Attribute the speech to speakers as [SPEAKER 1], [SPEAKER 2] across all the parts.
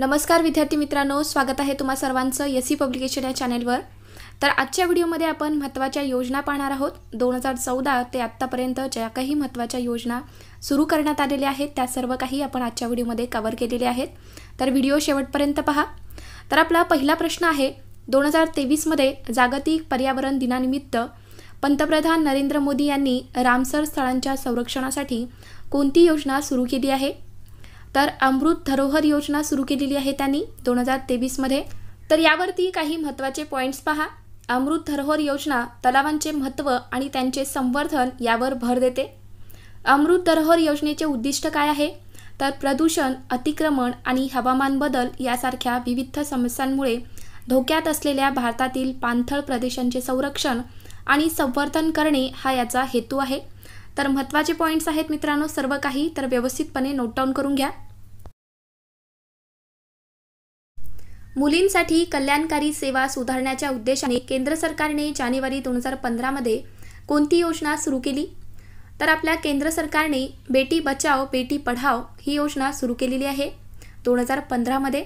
[SPEAKER 1] नमस्कार विद्यार्थी मित्रांनो स्वागत आहे तुम्हा सर्वांचं एस सी पब्लिकेशन या चॅनेलवर तर आजच्या व्हिडिओमध्ये आपण महत्त्वाच्या योजना पाहणार आहोत दोन हजार चौदा ते आत्तापर्यंत ज्या काही महत्त्वाच्या योजना सुरू करण्यात आलेल्या आहेत त्या सर्व काही आपण आजच्या व्हिडिओमध्ये कवर केलेल्या आहेत तर व्हिडिओ शेवटपर्यंत पहा तर आपला पहिला प्रश्न आहे दोन हजार तेवीसमध्ये जागतिक पर्यावरण दिनानिमित्त पंतप्रधान नरेंद्र मोदी यांनी रामसर स्थळांच्या संरक्षणासाठी कोणती योजना सुरू केली आहे तर अमृत धरोहर योजना सुरू केलेली आहे त्यांनी दोन हजार तेवीसमध्ये तर यावरती काही महत्त्वाचे पॉईंट्स पहा अमृत धरोहर योजना तलावांचे महत्त्व आणि त्यांचे संवर्धन यावर भर देते अमृत धरोहर योजनेचे उद्दिष्ट काय आहे तर प्रदूषण अतिक्रमण आणि हवामान बदल यासारख्या विविध समस्यांमुळे धोक्यात असलेल्या भारतातील पाणथळ प्रदेशांचे संरक्षण आणि संवर्धन करणे हा याचा हेतू आहे तर महत्त्वाचे पॉईंट्स आहेत मित्रांनो सर्व काही तर व्यवस्थितपणे नोट डाऊन करून घ्या मुलींसाठी कल्याणकारी सेवा सुधारण्याच्या उद्देशाने केंद्र सरकारने जानेवारी दोन हजार पंधरामध्ये कोणती योजना सुरू केली तर आपल्या केंद्र सरकारने बेटी बचाओ बेटी पढाओ ही योजना सुरू केलेली आहे दोन हजार पंधरामध्ये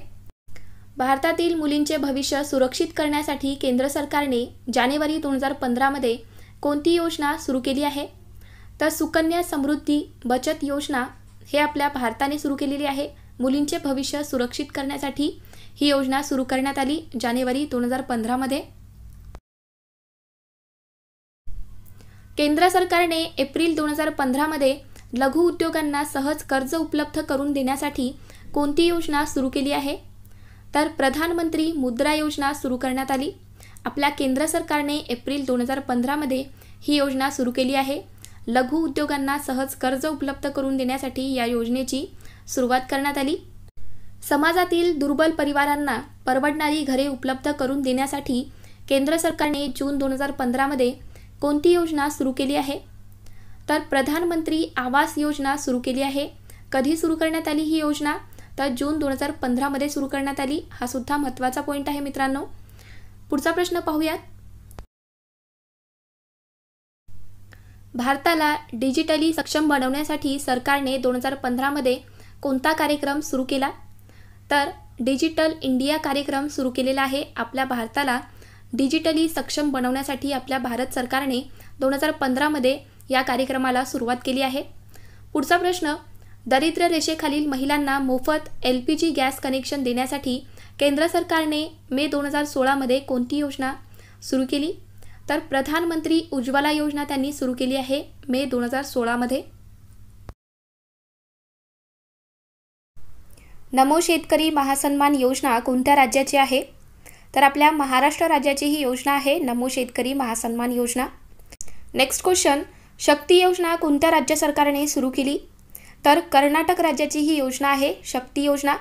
[SPEAKER 1] भारतातील मुलींचे भविष्य सुरक्षित करण्यासाठी केंद्र सरकारने जानेवारी दोन हजार पंधरामध्ये कोणती योजना सुरू केली आहे तर सुकन्या समृद्धी बचत योजना हे आपल्या भारताने सुरू केलेली आहे मुलींचे भविष्य सुरक्षित करण्यासाठी ही योजना सुरू करण्यात आली जानेवारी दोन हजार पंधरामध्ये केंद्र सरकारने एप्रिल दोन हजार पंधरामध्ये लघु उद्योगांना सहज कर्ज उपलब्ध करून देण्यासाठी कोणती योजना सुरू केली आहे तर प्रधानमंत्री मुद्रा योजना सुरू करण्यात आली आपल्या केंद्र सरकारने एप्रिल दोन हजार पंधरामध्ये ही योजना सुरू केली आहे लघु उद्योगांना सहज कर्ज उपलब्ध करून देण्यासाठी या योजनेची सुरुवात करण्यात आली समाजातील दुर्बल परिवारांना परवडणारी घरे उपलब्ध करून देण्यासाठी केंद्र सरकारने जून दोन हजार पंधरामध्ये कोणती योजना सुरू केली आहे तर प्रधानमंत्री आवास योजना सुरू केली आहे कधी सुरू करण्यात आली ही योजना तर जून दोन हजार पंधरामध्ये सुरू करण्यात आली हा सुद्धा महत्त्वाचा पॉईंट आहे मित्रांनो पुढचा प्रश्न पाहूयात भारताला डिजिटली सक्षम बनवण्यासाठी सरकारने दोन हजार पंधरामध्ये कोणता कार्यक्रम सुरू केला तर डिजिटल इंडिया कार्यक्रम सुरू केलेला आहे आपल्या भारताला डिजिटली सक्षम बनवण्यासाठी आपल्या भारत सरकारने दोन हजार पंधरामध्ये या कार्यक्रमाला सुरुवात केली आहे पुढचा प्रश्न दरिद्र रेषेखालील महिलांना मोफत L P G gas connection देण्यासाठी केंद्र सरकारने मे दोन हजार सोळामध्ये कोणती योजना सुरू केली तर प्रधानमंत्री उज्ज्वला योजना त्यांनी सुरू केली आहे मे दोन हजार सोळामध्ये नमो शेतकरी महासन्मान योजना कोणत्या राज्याची आहे तर आपल्या महाराष्ट्र राज्याची ही योजना आहे नमो शेतकरी महासन्मान योजना नेक्स्ट क्वेश्चन शक्ती योजना कोणत्या राज्य सरकारने सुरू केली तर कर्नाटक राज्याची ही योजना आहे शक्ती योजना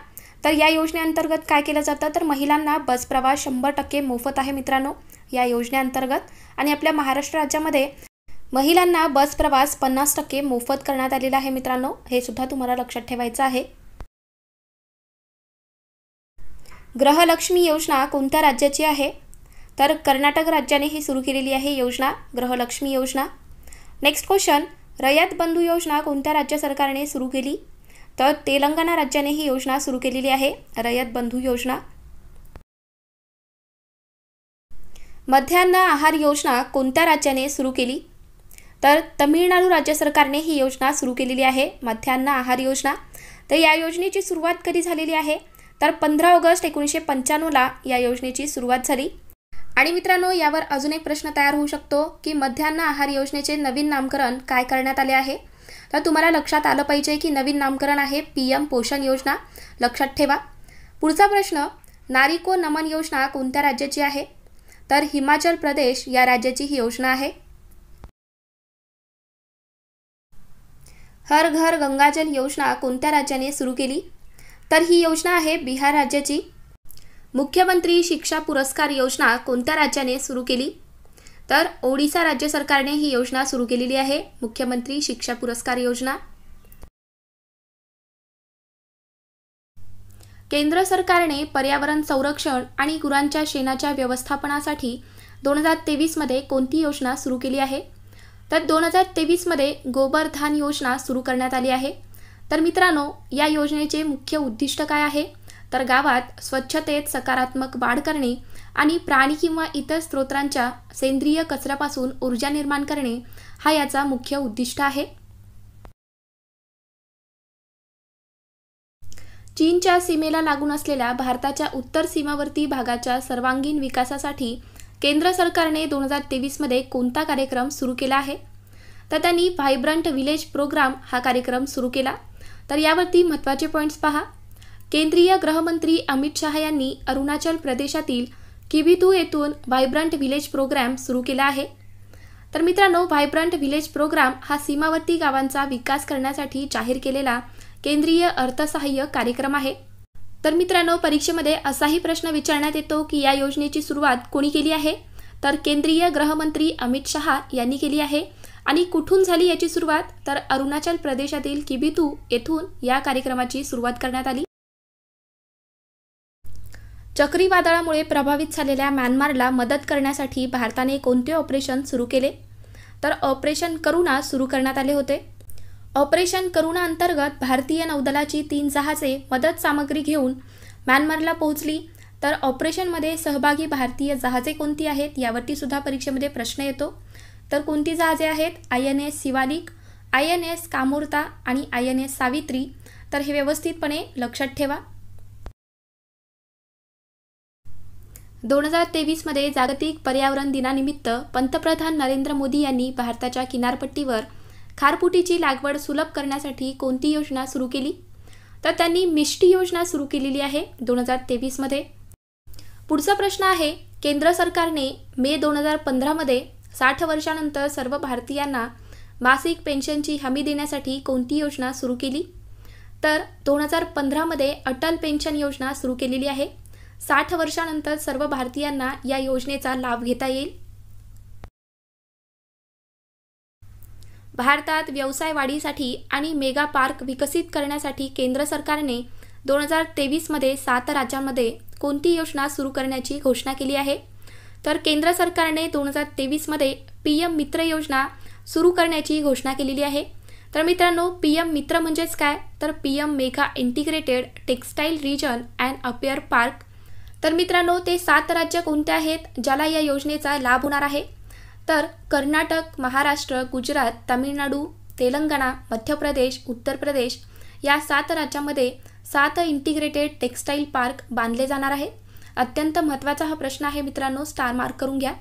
[SPEAKER 1] तर या योजनेअंतर्गत काय केलं जातं तर महिलांना बस प्रवास शंभर टक्के मोफत आहे मित्रांनो या योजनेअंतर्गत आणि आपल्या महाराष्ट्र राज्यामध्ये महिलांना बस प्रवास पन्नास टक्के मोफत करण्यात आलेला आहे मित्रांनो हे सुद्धा तुम्हाला लक्षात ठेवायचं आहे ग्रहलक्ष्मी योजना कोणत्या राज्याची आहे तर कर्नाटक राज्याने ही सुरू केलेली आहे योजना ग्रहलक्ष्मी योजना नेक्स्ट क्वेश्चन रयत बंधू योजना कोणत्या राज्य सरकारने सुरू केली तर तेलंगणा राज्याने ही योजना सुरू केलेली आहे रयत बंधू योजना मध्यान्ह आहार योजना कोणत्या राज्याने सुरू केली तर तमिळनाडू राज्य सरकारने ही योजना सुरू केलेली आहे मध्यान्ह आहार योजना तर या योजनेची सुरुवात कधी झालेली आहे तर पंधरा ऑगस्ट एकोणीसशे पंच्याण्णवला या योजनेची सुरुवात झाली आणि मित्रांनो यावर अजून एक प्रश्न तयार होऊ शकतो की मध्यान्ह आहार योजनेचे नवीन नामकरण काय करण्यात आले आहे तर तुम्हाला लक्षात आलं पाहिजे की नवीन नामकरण आहे पी एम पोषण योजना लक्षात ठेवा पुढचा प्रश्न नारिको नमन योजना कोणत्या राज्याची आहे तर हिमाचल प्रदेश या राज्याची ही योजना आहे हर घर गंगाजल योजना कोणत्या राज्याने सुरू केली तर ही योजना आहे बिहार राज्याची मुख्यमंत्री शिक्षा पुरस्कार योजना कोणत्या राज्याने सुरू केली तर ओडिसा राज्य सरकारने ही योजना सुरू केलेली आहे मुख्यमंत्री शिक्षा पुरस्कार योजना केंद्र सरकारने पर्यावरण संरक्षण आणि गुरांच्या शेणाच्या व्यवस्थापनासाठी दोन हजार तेवीसमध्ये कोणती योजना सुरू केली आहे तर दोन हजार तेवीसमध्ये धान योजना सुरू करण्यात आली आहे तर मित्रांनो या योजनेचे मुख्य उद्दिष्ट काय आहे तर गावात स्वच्छतेत सकारात्मक वाढ करणे आणि प्राणी किंवा इतर स्त्रोत्रांच्या सेंद्रिय कचऱ्यापासून ऊर्जा निर्माण करणे हा याचा मुख्य उद्दिष्ट आहे चीनच्या सीमेला लागून असलेल्या भारताच्या उत्तर सीमावर्ती भागाच्या सर्वांगीण विकासासाठी केंद्र सरकारने दोन हजार तेवीसमध्ये कोणता कार्यक्रम सुरू केला आहे तर त्यांनी व्हायब्रंट विलेज प्रोग्राम हा कार्यक्रम सुरू केला तर यावरती महत्त्वाचे पॉईंट्स पहा केंद्रीय गृहमंत्री अमित शहा यांनी अरुणाचल प्रदेशातील किबितू येथून व्हायब्रंट व्हिलेज प्रोग्राम सुरू केला आहे तर मित्रांनो व्हायब्रंट व्हिलेज प्रोग्राम हा सीमावर्ती गावांचा विकास करण्यासाठी जाहीर केलेला केंद्रीय अर्थसहाय्य कार्यक्रम आहे तर मित्रांनो परीक्षेमध्ये असाही प्रश्न विचारण्यात येतो की या योजनेची सुरुवात कोणी केली आहे तर केंद्रीय गृहमंत्री अमित शहा यांनी केली आहे आणि कुठून झाली याची सुरुवात तर अरुणाचल प्रदेशातील किबितू येथून या कार्यक्रमाची सुरुवात करण्यात आली चक्रीवादळामुळे प्रभावित झालेल्या म्यानमारला मदत करण्यासाठी भारताने कोणते ऑपरेशन सुरू केले तर ऑपरेशन करुणा सुरू करण्यात आले होते ऑपरेशन करुणा अंतर्गत भारतीय नौदलाची तीन जहाजे मदत सामग्री घेऊन म्यानमारला पोहोचली तर ऑपरेशनमध्ये सहभागी भारतीय जहाजे कोणती आहेत यावरती सुद्धा परीक्षेमध्ये प्रश्न येतो तर कोणती जहाजे आहेत I N S Shivalik I N S Kamorta आणि आय एन एस सावित्री तर हे व्यवस्थितपणे लक्षात ठेवा दोन हजार तेवीसमध्ये जागतिक पर्यावरण दिनानिमित्त पंतप्रधान नरेंद्र मोदी यांनी भारताच्या किनारपट्टीवर खारपुटीची लागवड सुलभ करण्यासाठी कोणती योजना सुरू केली तर त्यांनी मिष्टी योजना सुरू केलेली आहे दोन हजार तेवीसमध्ये पुढचा प्रश्न आहे केंद्र सरकारने मे दोन हजार पंधरामध्ये साठ वर्षानंतर सर्व भारतीयांना मासिक पेन्शनची हमी देण्यासाठी कोणती योजना सुरू केली तर दोन हजार पंधरामध्ये अटल पेन्शन योजना सुरू केलेली आहे साठ वर्षानंतर सर्व भारतीयांना या योजनेचा लाभ घेता येईल भारतात व्यवसाय वाढीसाठी आणि मेगा पार्क विकसित करण्यासाठी केंद्र सरकारने दोन हजार तेवीसमध्ये सात राज्यांमध्ये कोणती योजना सुरू करण्याची घोषणा केली आहे तर केंद्र सरकारने दोन हजार तेवीसमध्ये पी एम मित्र योजना सुरू करण्याची घोषणा केलेली आहे तर मित्रांनो पी एम मित्र म्हणजेच काय तर P M mega integrated textile region and apparel park तर मित्रांनो ते सात राज्य कोणते आहेत ज्याला या योजनेचा लाभ होणार आहे तर कर्नाटक महाराष्ट्र गुजरात तामिळनाडू तेलंगणा मध्य प्रदेश उत्तर प्रदेश या सात राज्यामध्ये सात इंटिग्रेटेड टेक्स्टाईल पार्क बांधले जाणार आहेत अत्यंत महत्त्वाचा हा प्रश्न आहे मित्रांनो स्टार मार्क करून घ्या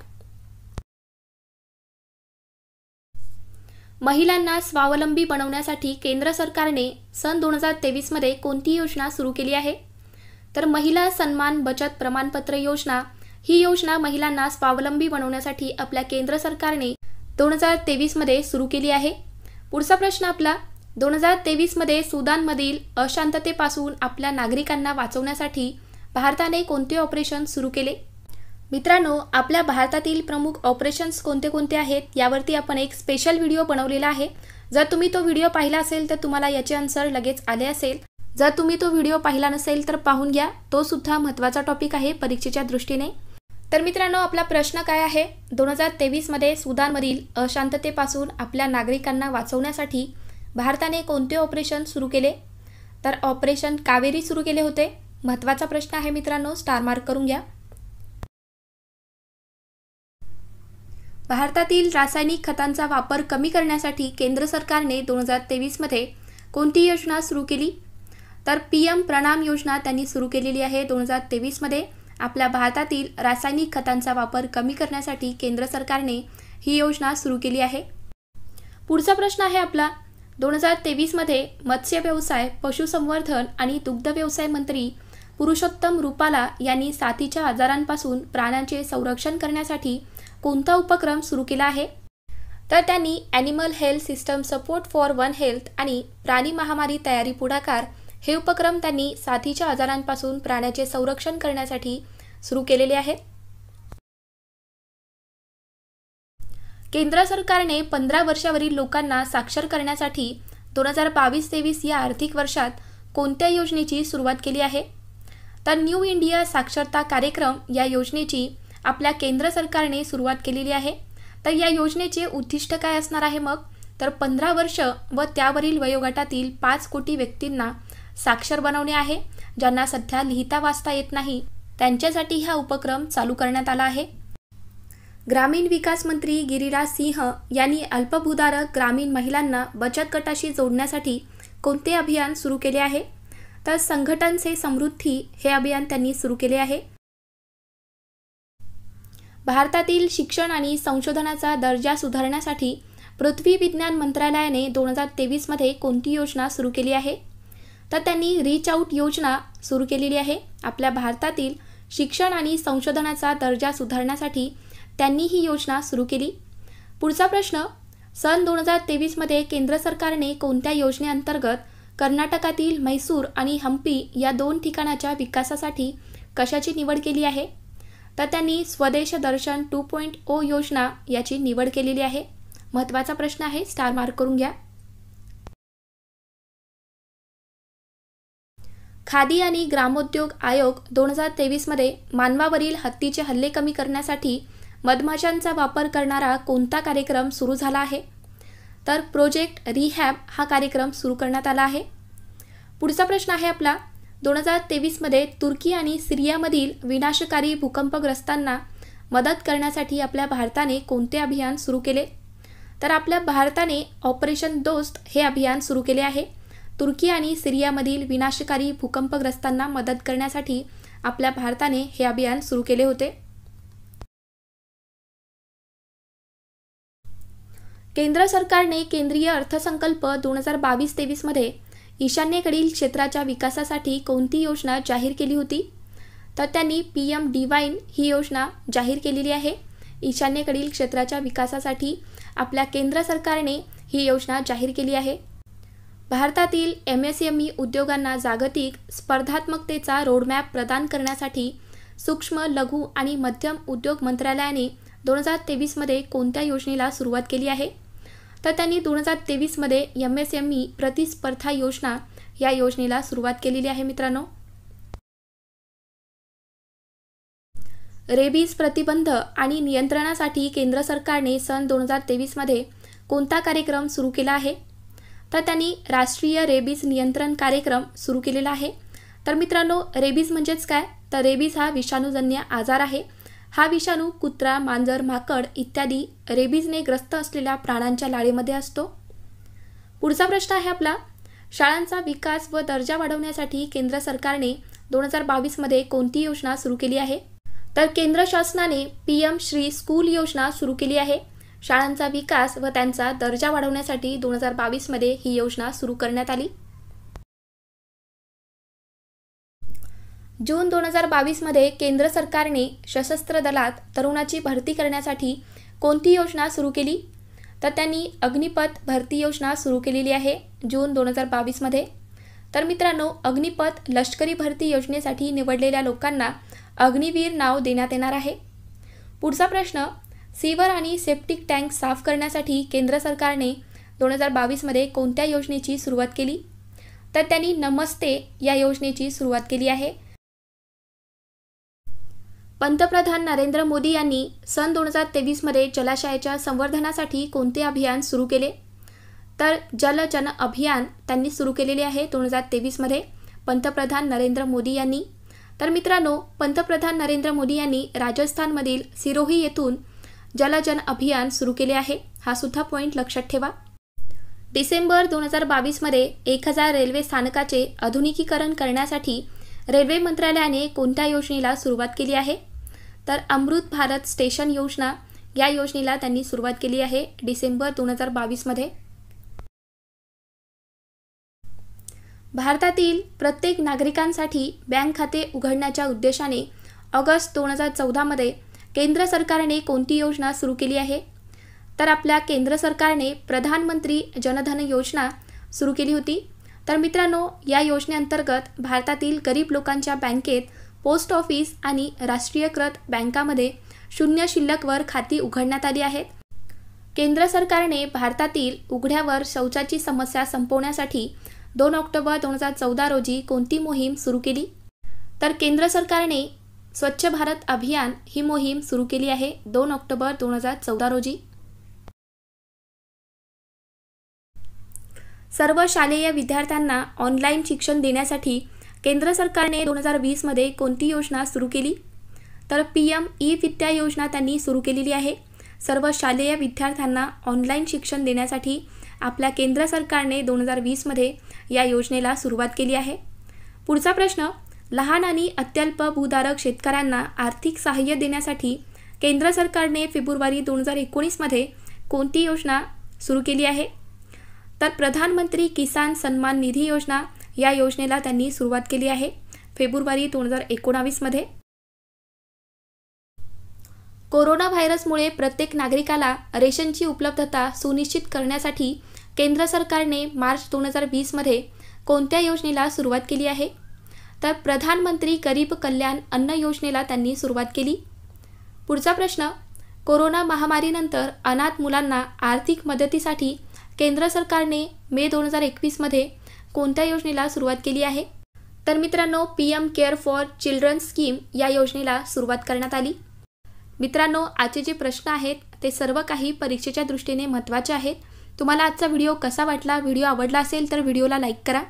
[SPEAKER 1] महिलांना स्वावलंबी बनवण्यासाठी केंद्र सरकारने सन दोन हजार तेवीसमध्ये कोणती योजना सुरू केली आहे तर महिला सन्मान बचत प्रमाणपत्र योजना ही योजना महिलांना स्वावलंबी बनवण्यासाठी आपल्या केंद्र सरकारने दोन हजार तेवीसमध्ये सुरू केली आहे पुढचा प्रश्न आपला दोन हजार तेवीसमध्ये सुदानमधील अशांततेपासून आपल्या नागरिकांना वाचवण्यासाठी भारताने कोणते ऑपरेशन सुरू केले मित्रांनो आपल्या भारतातील प्रमुख ऑपरेशन्स कोणते कोणते आहेत यावरती आपण एक स्पेशल व्हिडिओ बनवलेला आहे जर तुम्ही तो व्हिडिओ पाहिला असेल तर तुम्हाला याचे आन्सर लगेच आले असेल जर तुम्ही तो व्हिडिओ पाहिला नसेल तर पाहून घ्या तो सुद्धा महत्त्वाचा टॉपिक आहे परीक्षेच्या दृष्टीने तर मित्रांनो आपला प्रश्न काय आहे दोन हजार तेवीसमध्ये सुदानमधील अशांततेपासून आपल्या नागरिकांना वाचवण्यासाठी भारताने कोणते ऑपरेशन सुरू केले तर ऑपरेशन कावेरी सुरू केले होते महत्वाचा प्रश्न आहे मित्रांनो स्टार मार्क करून घ्या भारतातील रासायनिक खतांचा वापर कमी करण्यासाठी केंद्र सरकारने दोन हजार तेवीसमध्ये कोणती योजना सुरू केली तर पी एम प्रणाम योजना त्यांनी सुरू केलेली आहे दोन हजार तेवीसमध्ये आपल्या भारतातील रासायनिक खतांचा वापर कमी करण्यासाठी केंद्र सरकारने ही योजना सुरू केली आहे पुढचा प्रश्न आहे आपला दोन हजार तेवीसमध्ये मत्स्य व्यवसाय पशुसंवर्धन आणि दुग्ध व्यवसाय मंत्री पुरुषोत्तम रुपाला यांनी साथीच्या आजारांपासून प्राण्यांचे संरक्षण करण्यासाठी कोणता उपक्रम सुरू केला आहे तर त्यांनी animal health system support for one health आणि प्राणी महामारी तयारी पुढाकार हे उपक्रम त्यांनी साथीच्या आजारांपासून प्राण्याचे संरक्षण करण्यासाठी सुरू केलेले आहे केंद्र सरकारने पंधरा वर्षावरील लोकांना साक्षर करण्यासाठी दोन हजार बावीस तेवीस या आर्थिक वर्षात कोणत्या योजनेची सुरुवात केली आहे तर न्यू इंडिया साक्षरता कार्यक्रम या योजनेची आपल्या केंद्र सरकारने सुरुवात केलेली आहे तर या योजनेचे उद्दिष्ट काय असणार आहे मग तर पंधरा वर्ष व त्यावरील वयोगटातील पाच कोटी व्यक्तींना साक्षर बनवणे आहे ज्यांना सध्या लिहिता वाचता येत नाही त्यांच्यासाठी हा उपक्रम चालू करण्यात आला आहे ग्रामीण विकास मंत्री गिरिराज सिंह यांनी अल्पभूधारक ग्रामीण महिलांना बचत गटाशी जोडण्यासाठी कोणते अभियान सुरू केले आहे तर संघटन से समृद्धी हे अभियान त्यांनी सुरू केले आहे भारतातील शिक्षण आणि संशोधनाचा दर्जा सुधारण्यासाठी पृथ्वी विज्ञान मंत्रालयाने दोन हजार तेवीसमध्ये कोणती योजना सुरू केली आहे तर त्यांनी रीच आऊट योजना सुरू केलेली आहे आपल्या भारतातील शिक्षण आणि संशोधनाचा दर्जा सुधारण्यासाठी त्यांनी ही योजना सुरू केली पुढचा प्रश्न सन दोन हजार तेवीसमध्ये केंद्र सरकारने कोणत्या योजनेअंतर्गत कर्नाटकातील मैसूर आणि हम्पी या दोन ठिकाणाच्या विकासासाठी कशाची निवड केली आहे तर त्यांनी स्वदेश दर्शन टू पॉईंट ओ योजना याची निवड केलेली आहे महत्त्वाचा प्रश्न आहे स्टार मार्क करून घ्या खादी आणि ग्रामोद्योग आयोग दोन हजार तेवीसमध्ये मानवावरील हत्तीचे हल्ले कमी करण्यासाठी मधमाशांचा वापर करणारा कोणता कार्यक्रम सुरू झाला आहे तर प्रोजेक्ट रिहॅब हा कार्यक्रम सुरू करण्यात आला आहे पुढचा प्रश्न आहे आपला दोन हजार तेवीसमध्ये तुर्की आणि सिरियामधील विनाशकारी भूकंपग्रस्तांना मदत करण्यासाठी आपल्या भारताने कोणते अभियान सुरू केले तर आपल्या भारताने ऑपरेशन दोस्त हे अभियान सुरू केले आहे तुर्की आणि सिरियामधील विनाशकारी भूकंपग्रस्तांना मदत करण्यासाठी आपल्या भारताने हे अभियान सुरू केले होते केंद्र सरकारने केंद्रीय अर्थसंकल्प दोन हजार बावीस तेवीसमध्ये ईशान्येकडील क्षेत्राच्या विकासासाठी कोणती योजना जाहीर केली होती तर त्यांनी पी एम डिवाईन ही योजना जाहीर केलेली आहे ईशान्येकडील क्षेत्राच्या विकासासाठी आपल्या केंद्र सरकारने ही योजना जाहीर केली आहे भारतातील एम एस एम ई उद्योगांना जागतिक स्पर्धात्मकतेचा रोडमॅप प्रदान करण्यासाठी सूक्ष्म लघु आणि मध्यम उद्योग मंत्रालयाने दोन हजार तेवीसमध्ये कोणत्या योजनेला सुरुवात केली आहे तर त्यांनी दोन हजार तेवीसमध्ये एम एस एम ई प्रतिस्पर्धा योजना या योजनेला सुरुवात केलेली आहे मित्रांनो रेबीज प्रतिबंध आणि नियंत्रणासाठी केंद्र सरकारने सन दोन हजार तेवीसमध्ये कोणता कार्यक्रम सुरू केला आहे तर त्यांनी राष्ट्रीय रेबीज नियंत्रण कार्यक्रम सुरू केलेला आहे तर मित्रांनो रेबीज म्हणजेच काय तर रेबीज हा विषाणूजन्य आजार आहे हा विषाणू कुत्रा मांजर माकड इत्यादी रेबीजने ग्रस्त असलेल्या प्राण्यांच्या लाळेमध्ये असतो पुढचा प्रश्न आहे आपला शाळांचा विकास व दर्जा वाढवण्यासाठी केंद्र सरकारने दोन हजार बावीसमध्ये कोणती योजना सुरू केली आहे तर केंद्र शासनाने पी एम श्री स्कूल योजना सुरू केली आहे शाळांचा विकास व त्यांचा दर्जा वाढवण्यासाठी दोन हजार बावीसमध्ये ही योजना सुरू करण्यात आली जून दोन हजार बावीसमध्ये केंद्र सरकारने सशस्त्र दलात तरुणाची भरती करण्यासाठी कोणती योजना सुरू केली तर त्यांनी अग्निपथ भरती योजना सुरू केलेली आहे जून दोन हजार बावीसमध्ये तर मित्रांनो अग्निपथ लष्करी भरती योजनेसाठी निवडलेल्या लोकांना अग्निवीर नाव देण्यात येणार आहे पुढचा प्रश्न सीवर आणि सेप्टिक टँक साफ करण्यासाठी केंद्र सरकारने दोन हजार बावीसमध्ये कोणत्या योजनेची सुरुवात केली तर त्यांनी नमस्ते या योजनेची सुरुवात केली आहे पंतप्रधान नरेंद्र मोदी यांनी सन दोन हजार तेवीसमध्ये जलाशयाच्या संवर्धनासाठी कोणते अभियान सुरू केले तर जल जन अभियान त्यांनी सुरू केलेले आहे दोन हजार तेवीसमध्ये पंतप्रधान नरेंद्र मोदी यांनी तर मित्रांनो पंतप्रधान नरेंद्र मोदी यांनी राजस्थानमधील सिरोही येथून जल जन अभियान सुरू केले आहे हा सुद्धा पॉईंट लक्षात ठेवा डिसेंबर दोन हजार बावीसमध्ये एक हजार रेल्वे स्थानकाचे आधुनिकीकरण करण्यासाठी रेल्वे मंत्रालयाने कोणत्या योजनेला सुरुवात केली आहे तर अमृत भारत स्टेशन योजना या योजनेला त्यांनी सुरुवात केली आहे डिसेंबर दोन हजार बावीसमध्ये भारतातील प्रत्येक नागरिकांसाठी बँक खाते उघडण्याच्या उद्देशाने ऑगस्ट दोन हजार चौदामध्ये केंद्र सरकारने कोणती योजना सुरू केली आहे तर आपल्या केंद्र सरकारने प्रधानमंत्री जनधन योजना सुरू केली होती तर मित्रांनो या योजनेअंतर्गत भारतातील गरीब लोकांच्या बँकेत पोस्ट ऑफिस आणि राष्ट्रीयकृत बँकामध्ये शून्य शिल्लकवर खाती उघडण्यात आली आहेत केंद्र सरकारने भारतातील उघड्यावर शौचाची समस्या संपवण्यासाठी दोन ऑक्टोबर दोन हजार चौदा रोजी कोणती मोहीम सुरू केली तर केंद्र सरकारने स्वच्छ भारत अभियान ही मोहीम सुरू केली आहे दोन ऑक्टोबर दोन हजार चौदा रोजी सर्व शालेय विद्यार्थ्यांना ऑनलाईन शिक्षण देण्यासाठी केंद्र सरकारने दोन हजार वीसमध्ये कोणती योजना सुरू केली तर पी एम ई विद्या योजना त्यांनी सुरू केलेली आहे सर्व शालेय विद्यार्थ्यांना ऑनलाईन शिक्षण देण्यासाठी आपल्या केंद्र सरकारने दोन हजार वीसमध्ये या योजनेला सुरुवात केली आहे पुढचा प्रश्न लहान आणि अत्यल्प भूधारक शेतकऱ्यांना आर्थिक सहाय्य देण्यासाठी केंद्र सरकारने फेब्रुवारी दोन हजार एकोणीसमध्ये कोणती योजना सुरू केली आहे तर प्रधानमंत्री किसान सन्मान निधी योजना या योजनेला त्यांनी सुरुवात केली आहे फेब्रुवारी दोन हजार एकोणावीसमध्ये कोरोना व्हायरसमुळे प्रत्येक नागरिकाला रेशनची उपलब्धता सुनिश्चित करण्यासाठी केंद्र सरकारने मार्च दोन हजार वीसमध्ये कोणत्या योजनेला सुरुवात केली आहे तर प्रधानमंत्री गरीब कल्याण अन्न योजनेला त्यांनी सुरुवात केली पुढचा प्रश्न कोरोना महामारीनंतर अनाथ मुलांना आर्थिक मदतीसाठी केंद्र सरकारने मे दोन हजार एकवीसमध्ये कोणत्या योजनेला सुरुवात केली आहे तर मित्रांनो P M care for children scheme या योजनेला सुरुवात करण्यात आली मित्रांनो आजचे जे प्रश्न आहेत ते सर्व काही परीक्षेच्या दृष्टीने महत्त्वाचे आहेत तुम्हाला आजचा व्हिडिओ कसा वाटला व्हिडिओ आवडला असेल तर व्हिडिओला लाईक करा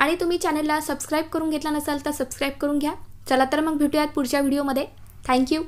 [SPEAKER 1] आणि तुम्ही चॅनलला सबस्क्राईब करून घेतला नसाल तर सबस्क्राईब करून घ्या चला तर मग भेटूयात पुढच्या व्हिडिओमध्ये थँक्यू